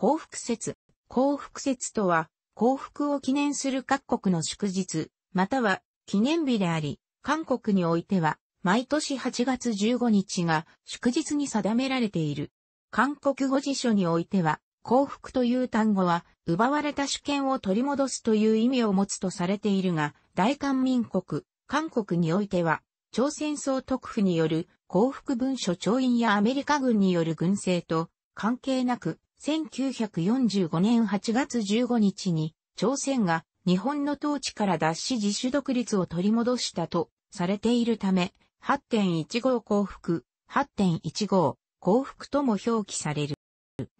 幸福節。幸福節とは、幸福を記念する各国の祝日、または記念日であり、韓国においては、毎年8月15日が祝日に定められている。韓国語辞書においては、幸福という単語は、奪われた主権を取り戻すという意味を持つとされているが、大韓民国、韓国においては、朝鮮総督府による幸福文書調印やアメリカ軍による軍政と関係なく、1945年8月15日に、朝鮮が日本の統治から脱し自主独立を取り戻したとされているため、8.15幸福、8.15幸福とも表記される。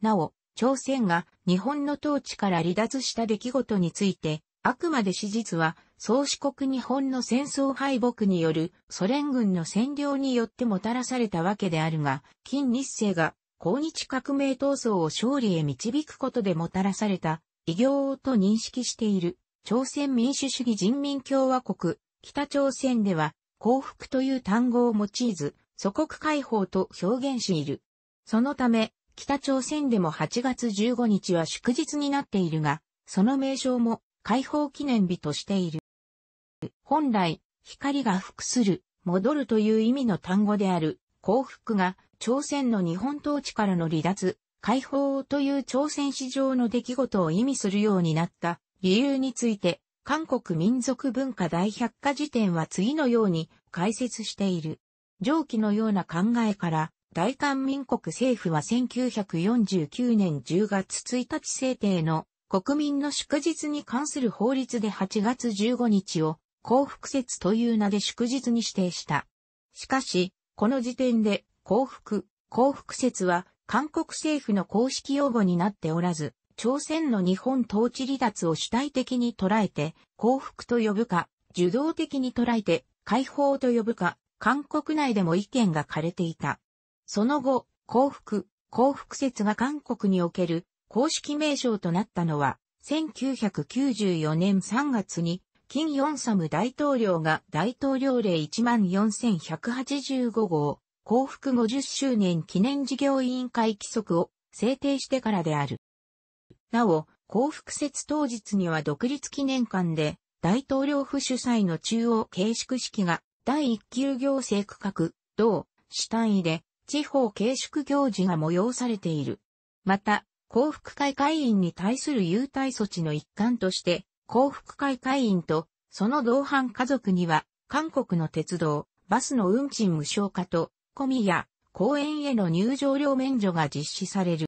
なお、朝鮮が日本の統治から離脱した出来事について、あくまで史実は、創始国日本の戦争敗北によるソ連軍の占領によってもたらされたわけであるが、近日成が抗日革命闘争を勝利へ導くことでもたらされた偉業と認識している朝鮮民主主義人民共和国北朝鮮では幸福という単語を用いず祖国解放と表現している。そのため北朝鮮でも8月15日は祝日になっているが、その名称も解放記念日としている。本来、光が服する、戻るという意味の単語である、幸福が、朝鮮の日本統治からの離脱、解放という朝鮮史上の出来事を意味するようになった理由について、韓国民族文化大百科事典は次のように解説している。上記のような考えから、大韓民国政府は1949年10月1日制定の国民の祝日に関する法律で8月15日を幸福節という名で祝日に指定した。しかし、この時点で幸福、幸福説は韓国政府の公式用語になっておらず、朝鮮の日本統治離脱を主体的に捉えて、幸福と呼ぶか、受動的に捉えて、解放と呼ぶか、韓国内でも意見が枯れていた。その後、幸福、幸福説が韓国における公式名称となったのは、1994年3月に、金ヨンサム大統領が大統領令14185号幸福50周年記念事業委員会規則を制定してからである。なお、幸福節当日には独立記念館で大統領府主催の中央形式式が第1級行政区画、同、主単位で地方形式行事が催されている。また、幸福会会員に対する優待措置の一環として、幸福会会員とその同伴家族には、韓国の鉄道、バスの運賃無償化と、込みや公園への入場料免除が実施される。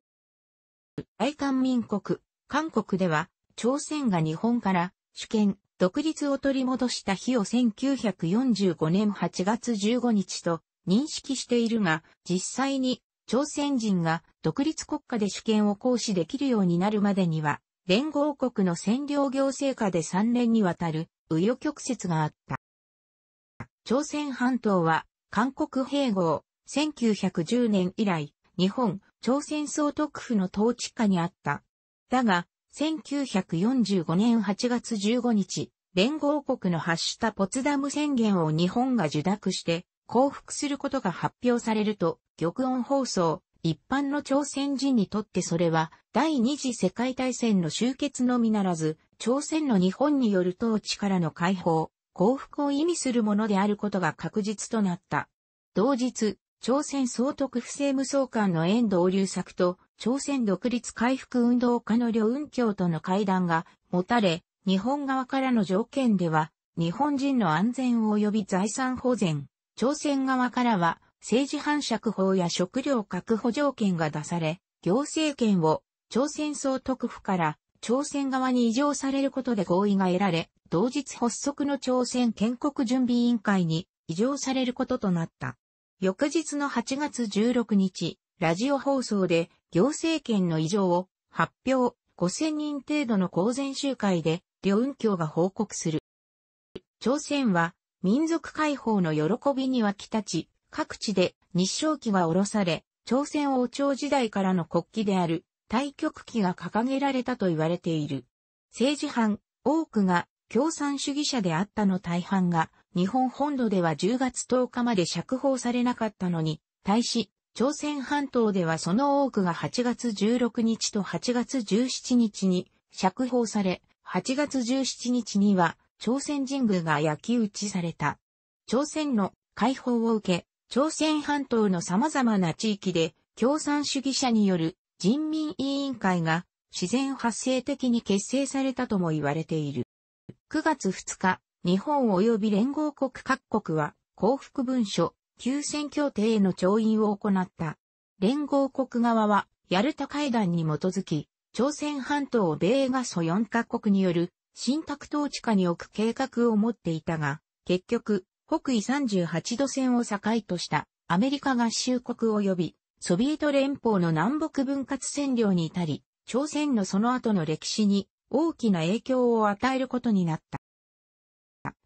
大韓民国、韓国では、朝鮮が日本から主権、独立を取り戻した日を1945年8月15日と認識しているが、実際に朝鮮人が独立国家で主権を行使できるようになるまでには、連合国の占領行政下で3年にわたる、紆余曲折があった。朝鮮半島は韓国併合、1910年以来、日本、朝鮮総督府の統治下にあった。だが、1945年8月15日、連合国の発したポツダム宣言を日本が受諾して、降伏することが発表されると、玉音放送、一般の朝鮮人にとってそれは、第二次世界大戦の終結のみならず、朝鮮の日本による統治からの解放、幸福を意味するものであることが確実となった。同日、朝鮮総督府政務総監の遠藤隆作と、朝鮮独立回復運動家の両運協との会談が持たれ、日本側からの条件では、日本人の安全及び財産保全、朝鮮側からは、政治反射法や食料確保条件が出され、行政権を朝鮮総督府から朝鮮側に移譲されることで合意が得られ、同日発足の朝鮮建国準備委員会に移譲されることとなった。翌日の8月16日、ラジオ放送で行政権の移譲を発表5000人程度の公然集会で両運協が報告する。朝鮮は民族解放の喜びに沸き立ち、各地で日照旗が下ろされ、朝鮮王朝時代からの国旗である大極旗が掲げられたと言われている。政治犯、多くが共産主義者であったの大半が、日本本土では10月10日まで釈放されなかったのに、対し、朝鮮半島ではその多くが8月16日と8月17日に釈放され、8月17日には朝鮮神宮が焼き打ちされた。朝鮮の解放を受け、朝鮮半島の様々な地域で共産主義者による人民委員会が自然発生的に結成されたとも言われている。9月2日、日本及び連合国各国は幸福文書、休戦協定への調印を行った。連合国側は、ヤルタ会談に基づき、朝鮮半島を米がソ4カ国による新宅統治下に置く計画を持っていたが、結局、北緯38度線を境としたアメリカ合衆国及びソビエト連邦の南北分割占領に至り、朝鮮のその後の歴史に大きな影響を与えることになった。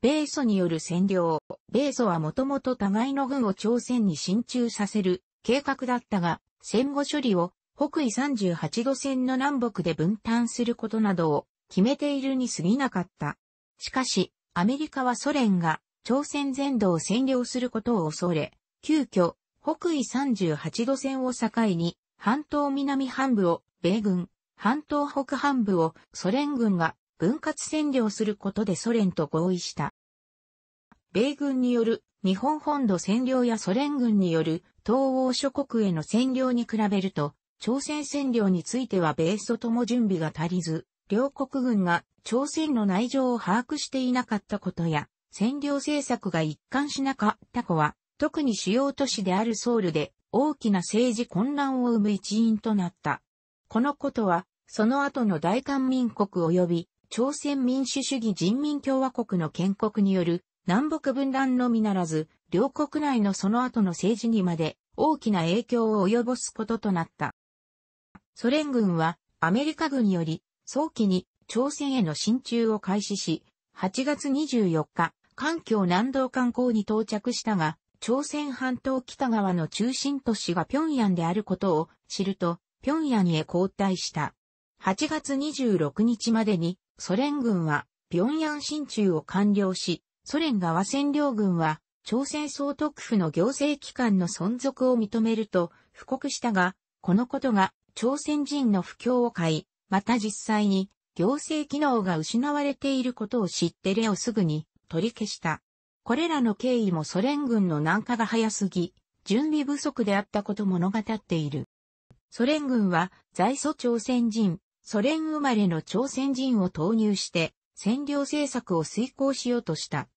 米ソによる占領、米ソはもともと互いの軍を朝鮮に進駐させる計画だったが、戦後処理を北緯38度線の南北で分担することなどを決めているに過ぎなかった。しかし、アメリカはソ連が朝鮮全土を占領することを恐れ、急遽、北緯38度線を境に、半島南半部を米軍、半島北半部をソ連軍が分割占領することでソ連と合意した。米軍による日本本土占領やソ連軍による東欧諸国への占領に比べると、朝鮮占領については米ソとも準備が足りず、両国軍が朝鮮の内情を把握していなかったことや、占領政策が一貫しなかった子は、特に主要都市であるソウルで大きな政治混乱を生む一因となった。このことは、その後の大韓民国及び朝鮮民主主義人民共和国の建国による南北分断のみならず、両国内のその後の政治にまで大きな影響を及ぼすこととなった。ソ連軍はアメリカ軍より早期に朝鮮への進駐を開始し、8月24日、環境南道観光に到着したが、朝鮮半島北側の中心都市が平壌であることを知ると、平壌へ交代した。8月26日までにソ連軍は平壌進駐を完了し、ソ連側占領軍は朝鮮総督府の行政機関の存続を認めると布告したが、このことが朝鮮人の不況を買い、また実際に行政機能が失われていることを知ってレをすぐに取り消した。これらの経緯もソ連軍の南下が早すぎ、準備不足であったこと物語っている。ソ連軍は在ソ朝鮮人、ソ連生まれの朝鮮人を投入して占領政策を遂行しようとした。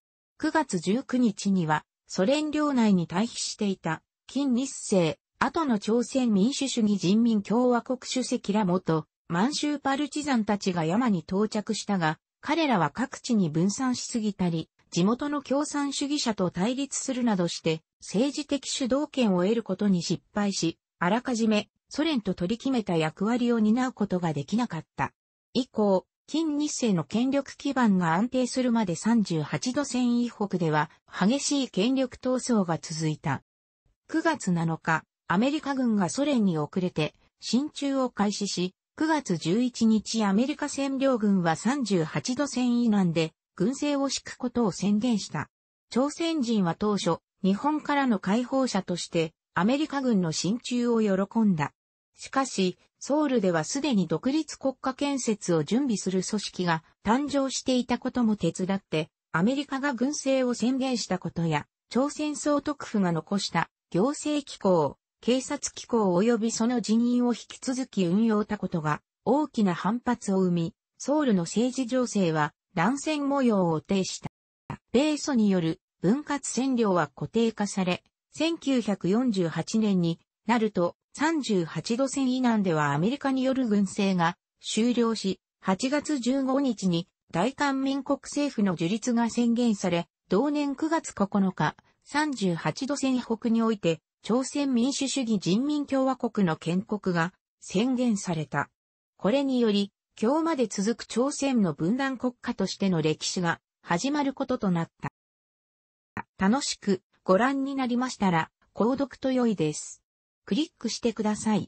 9月19日にはソ連領内に退避していた金日成、後の朝鮮民主主義人民共和国主席ら元満州パルチザンたちが山に到着したが、彼らは各地に分散しすぎたり、地元の共産主義者と対立するなどして、政治的主導権を得ることに失敗し、あらかじめソ連と取り決めた役割を担うことができなかった。以降、近日世の権力基盤が安定するまで38度線以北では激しい権力闘争が続いた。9月7日、アメリカ軍がソ連に遅れて、進駐を開始し、9月11日アメリカ占領軍は38度線以南で軍勢を敷くことを宣言した。朝鮮人は当初、日本からの解放者として、アメリカ軍の進駐を喜んだ。しかし、ソウルではすでに独立国家建設を準備する組織が誕生していたことも手伝って、アメリカが軍政を宣言したことや、朝鮮総督府が残した行政機構、警察機構及びその人員を引き続き運用たことが大きな反発を生み、ソウルの政治情勢は乱戦模様を呈した。米ソによる分割占領は固定化され、1948年になると38度線以南ではアメリカによる軍政が終了し、8月15日に大韓民国政府の樹立が宣言され、同年9月9日、38度線北において、朝鮮民主主義人民共和国の建国が宣言された。これにより、今日まで続く朝鮮の分断国家としての歴史が始まることとなった。楽しくご覧になりましたら、購読と良いです。クリックしてください。